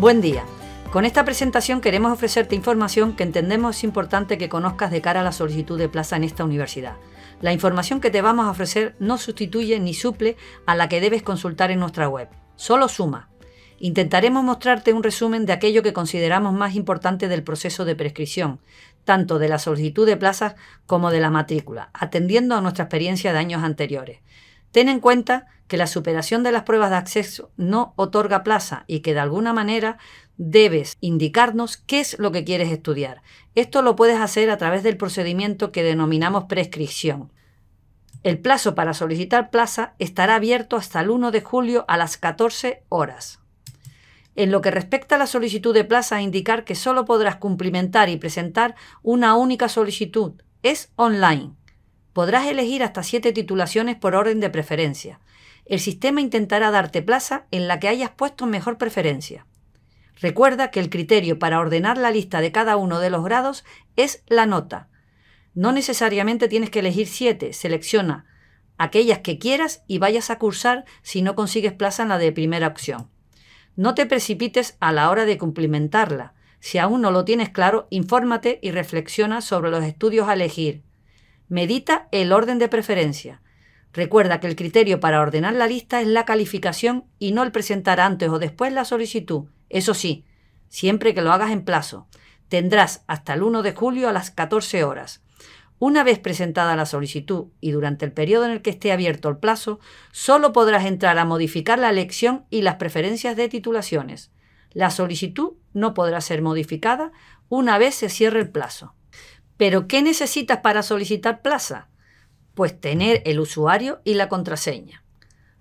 Buen día. Con esta presentación queremos ofrecerte información que entendemos es importante que conozcas de cara a la solicitud de plaza en esta universidad. La información que te vamos a ofrecer no sustituye ni suple a la que debes consultar en nuestra web, solo suma. Intentaremos mostrarte un resumen de aquello que consideramos más importante del proceso de prescripción, tanto de la solicitud de plazas como de la matrícula, atendiendo a nuestra experiencia de años anteriores. Ten en cuenta que la superación de las pruebas de acceso no otorga plaza y que de alguna manera debes indicarnos qué es lo que quieres estudiar. Esto lo puedes hacer a través del procedimiento que denominamos prescripción. El plazo para solicitar plaza estará abierto hasta el 1 de julio a las 14 horas. En lo que respecta a la solicitud de plaza, indicar que solo podrás cumplimentar y presentar una única solicitud. Es online. Podrás elegir hasta siete titulaciones por orden de preferencia. El sistema intentará darte plaza en la que hayas puesto mejor preferencia. Recuerda que el criterio para ordenar la lista de cada uno de los grados es la nota. No necesariamente tienes que elegir siete, selecciona aquellas que quieras y vayas a cursar si no consigues plaza en la de primera opción. No te precipites a la hora de cumplimentarla. Si aún no lo tienes claro, infórmate y reflexiona sobre los estudios a elegir. Medita el orden de preferencia. Recuerda que el criterio para ordenar la lista es la calificación y no el presentar antes o después la solicitud. Eso sí, siempre que lo hagas en plazo. Tendrás hasta el 1 de julio a las 14 horas. Una vez presentada la solicitud y durante el periodo en el que esté abierto el plazo, solo podrás entrar a modificar la elección y las preferencias de titulaciones. La solicitud no podrá ser modificada una vez se cierre el plazo. Pero ¿qué necesitas para solicitar plaza? Pues tener el usuario y la contraseña.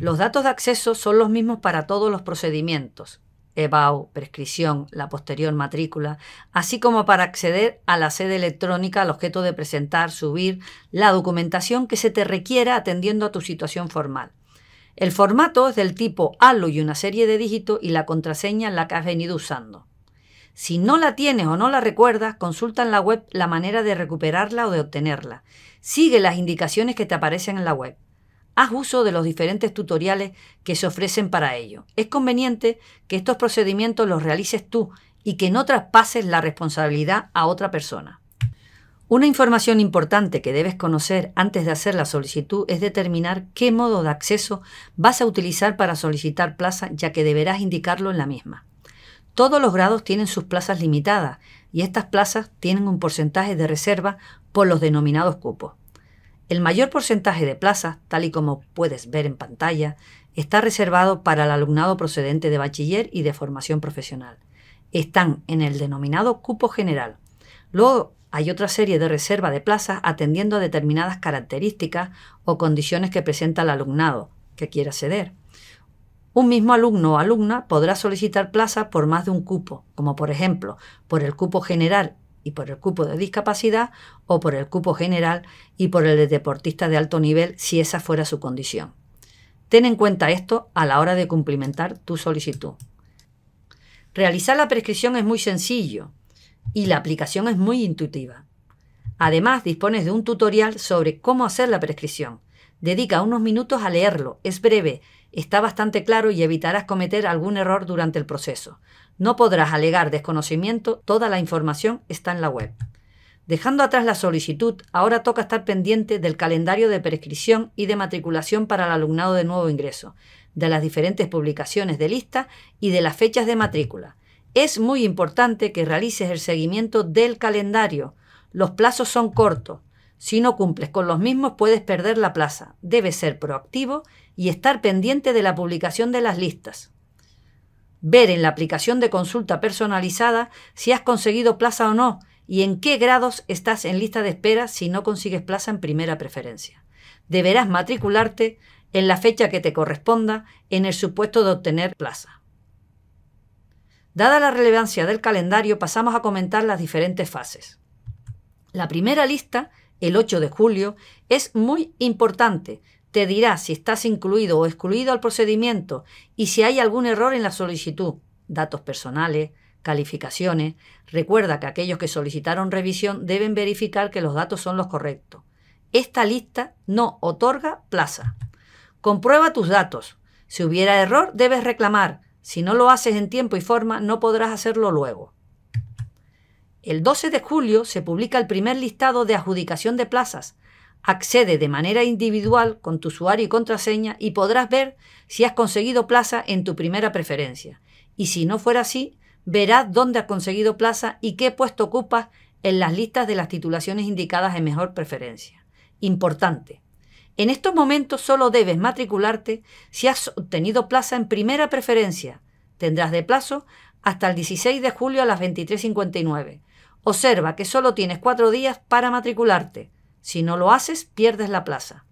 Los datos de acceso son los mismos para todos los procedimientos, EBAU, prescripción, la posterior matrícula, así como para acceder a la sede electrónica al objeto de presentar, subir la documentación que se te requiera atendiendo a tu situación formal. El formato es del tipo ALU y una serie de dígitos y la contraseña la que has venido usando. Si no la tienes o no la recuerdas, consulta en la web la manera de recuperarla o de obtenerla. Sigue las indicaciones que te aparecen en la web. Haz uso de los diferentes tutoriales que se ofrecen para ello. Es conveniente que estos procedimientos los realices tú y que no traspases la responsabilidad a otra persona. Una información importante que debes conocer antes de hacer la solicitud es determinar qué modo de acceso vas a utilizar para solicitar plaza, ya que deberás indicarlo en la misma. Todos los grados tienen sus plazas limitadas y estas plazas tienen un porcentaje de reserva por los denominados cupos. El mayor porcentaje de plazas, tal y como puedes ver en pantalla, está reservado para el alumnado procedente de bachiller y de formación profesional. Están en el denominado cupo general. Luego hay otra serie de reserva de plazas atendiendo a determinadas características o condiciones que presenta el alumnado que quiera acceder. Un mismo alumno o alumna podrá solicitar plaza por más de un cupo, como por ejemplo por el cupo general y por el cupo de discapacidad o por el cupo general y por el de deportista de alto nivel si esa fuera su condición. Ten en cuenta esto a la hora de cumplimentar tu solicitud. Realizar la prescripción es muy sencillo y la aplicación es muy intuitiva. Además, dispones de un tutorial sobre cómo hacer la prescripción. Dedica unos minutos a leerlo, es breve está bastante claro y evitarás cometer algún error durante el proceso. No podrás alegar desconocimiento, toda la información está en la web. Dejando atrás la solicitud, ahora toca estar pendiente del calendario de prescripción y de matriculación para el alumnado de nuevo ingreso, de las diferentes publicaciones de lista y de las fechas de matrícula. Es muy importante que realices el seguimiento del calendario. Los plazos son cortos. Si no cumples con los mismos puedes perder la plaza. Debes ser proactivo y estar pendiente de la publicación de las listas. Ver en la aplicación de consulta personalizada si has conseguido plaza o no y en qué grados estás en lista de espera si no consigues plaza en primera preferencia. Deberás matricularte en la fecha que te corresponda en el supuesto de obtener plaza. Dada la relevancia del calendario, pasamos a comentar las diferentes fases. La primera lista, el 8 de julio, es muy importante, te dirá si estás incluido o excluido al procedimiento y si hay algún error en la solicitud, datos personales, calificaciones. Recuerda que aquellos que solicitaron revisión deben verificar que los datos son los correctos. Esta lista no otorga plaza. Comprueba tus datos. Si hubiera error, debes reclamar. Si no lo haces en tiempo y forma, no podrás hacerlo luego. El 12 de julio se publica el primer listado de adjudicación de plazas, Accede de manera individual con tu usuario y contraseña y podrás ver si has conseguido plaza en tu primera preferencia. Y si no fuera así, verás dónde has conseguido plaza y qué puesto ocupas en las listas de las titulaciones indicadas en mejor preferencia. Importante. En estos momentos solo debes matricularte si has obtenido plaza en primera preferencia. Tendrás de plazo hasta el 16 de julio a las 23.59. Observa que solo tienes cuatro días para matricularte. Si no lo haces, pierdes la plaza.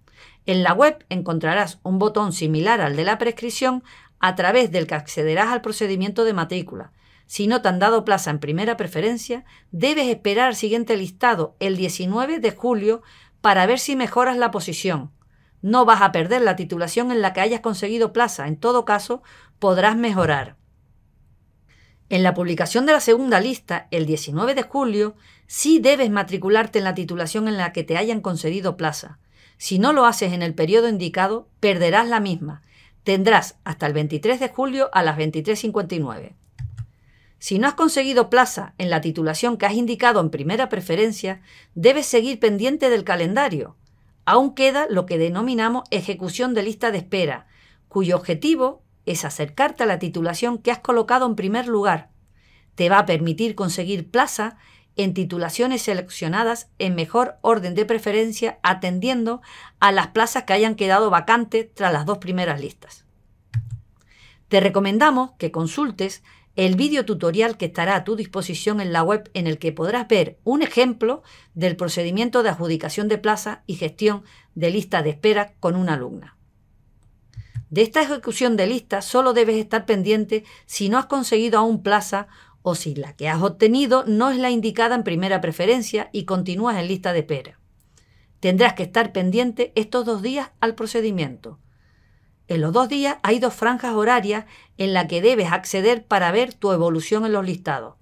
En la web encontrarás un botón similar al de la prescripción a través del que accederás al procedimiento de matrícula. Si no te han dado plaza en primera preferencia, debes esperar al siguiente listado el 19 de julio para ver si mejoras la posición. No vas a perder la titulación en la que hayas conseguido plaza, en todo caso podrás mejorar. En la publicación de la segunda lista, el 19 de julio, sí debes matricularte en la titulación en la que te hayan concedido plaza. Si no lo haces en el periodo indicado, perderás la misma. Tendrás hasta el 23 de julio a las 23.59. Si no has conseguido plaza en la titulación que has indicado en primera preferencia, debes seguir pendiente del calendario. Aún queda lo que denominamos ejecución de lista de espera, cuyo objetivo es acercarte a la titulación que has colocado en primer lugar. Te va a permitir conseguir plaza en titulaciones seleccionadas en mejor orden de preferencia atendiendo a las plazas que hayan quedado vacantes tras las dos primeras listas. Te recomendamos que consultes el vídeo tutorial que estará a tu disposición en la web en el que podrás ver un ejemplo del procedimiento de adjudicación de plaza y gestión de lista de espera con una alumna. De esta ejecución de lista solo debes estar pendiente si no has conseguido aún plaza o si la que has obtenido no es la indicada en primera preferencia y continúas en lista de espera. Tendrás que estar pendiente estos dos días al procedimiento. En los dos días hay dos franjas horarias en las que debes acceder para ver tu evolución en los listados.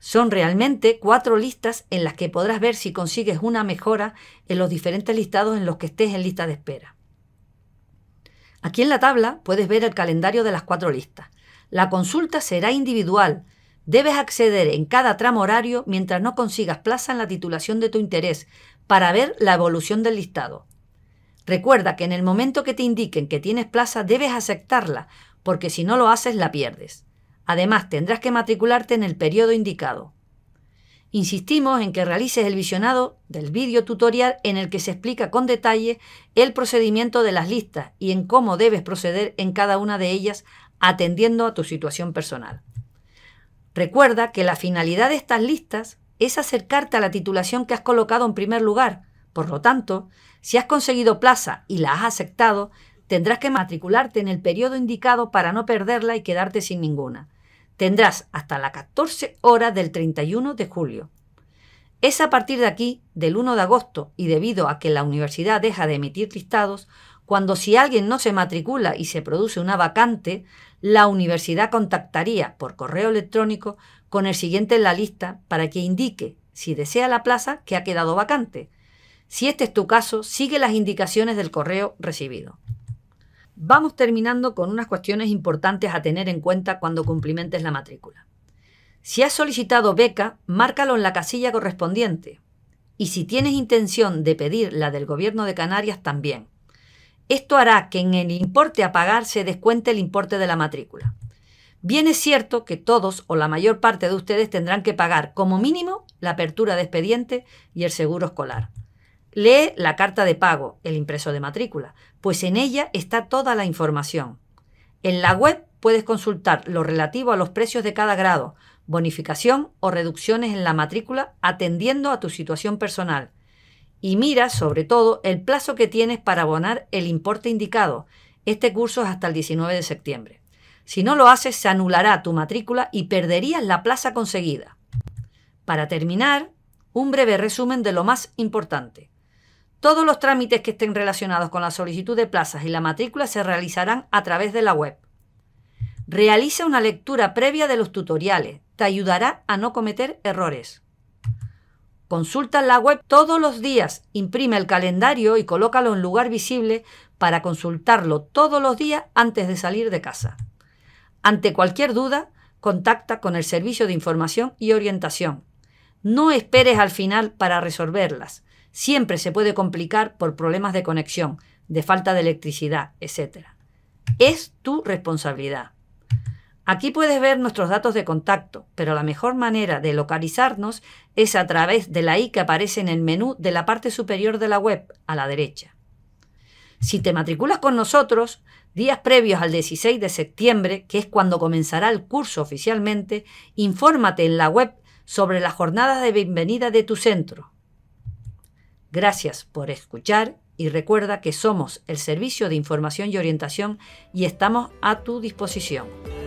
Son realmente cuatro listas en las que podrás ver si consigues una mejora en los diferentes listados en los que estés en lista de espera. Aquí en la tabla puedes ver el calendario de las cuatro listas. La consulta será individual. Debes acceder en cada tramo horario mientras no consigas plaza en la titulación de tu interés para ver la evolución del listado. Recuerda que en el momento que te indiquen que tienes plaza debes aceptarla, porque si no lo haces la pierdes. Además, tendrás que matricularte en el periodo indicado. Insistimos en que realices el visionado del vídeo tutorial en el que se explica con detalle el procedimiento de las listas y en cómo debes proceder en cada una de ellas atendiendo a tu situación personal. Recuerda que la finalidad de estas listas es acercarte a la titulación que has colocado en primer lugar. Por lo tanto, si has conseguido plaza y la has aceptado, tendrás que matricularte en el periodo indicado para no perderla y quedarte sin ninguna tendrás hasta las 14 horas del 31 de julio. Es a partir de aquí, del 1 de agosto, y debido a que la universidad deja de emitir listados, cuando si alguien no se matricula y se produce una vacante, la universidad contactaría por correo electrónico con el siguiente en la lista para que indique si desea la plaza que ha quedado vacante. Si este es tu caso, sigue las indicaciones del correo recibido. Vamos terminando con unas cuestiones importantes a tener en cuenta cuando cumplimentes la matrícula. Si has solicitado beca, márcalo en la casilla correspondiente. Y si tienes intención de pedir la del Gobierno de Canarias, también. Esto hará que en el importe a pagar se descuente el importe de la matrícula. Bien es cierto que todos o la mayor parte de ustedes tendrán que pagar como mínimo la apertura de expediente y el seguro escolar. Lee la carta de pago, el impreso de matrícula, pues en ella está toda la información. En la web puedes consultar lo relativo a los precios de cada grado, bonificación o reducciones en la matrícula atendiendo a tu situación personal. Y mira, sobre todo, el plazo que tienes para abonar el importe indicado. Este curso es hasta el 19 de septiembre. Si no lo haces, se anulará tu matrícula y perderías la plaza conseguida. Para terminar, un breve resumen de lo más importante. Todos los trámites que estén relacionados con la solicitud de plazas y la matrícula se realizarán a través de la web. Realiza una lectura previa de los tutoriales. Te ayudará a no cometer errores. Consulta la web todos los días, imprime el calendario y colócalo en lugar visible para consultarlo todos los días antes de salir de casa. Ante cualquier duda, contacta con el Servicio de Información y Orientación. No esperes al final para resolverlas siempre se puede complicar por problemas de conexión, de falta de electricidad, etc. Es tu responsabilidad. Aquí puedes ver nuestros datos de contacto, pero la mejor manera de localizarnos es a través de la I que aparece en el menú de la parte superior de la web, a la derecha. Si te matriculas con nosotros, días previos al 16 de septiembre, que es cuando comenzará el curso oficialmente, infórmate en la web sobre las jornadas de bienvenida de tu centro. Gracias por escuchar y recuerda que somos el servicio de información y orientación y estamos a tu disposición.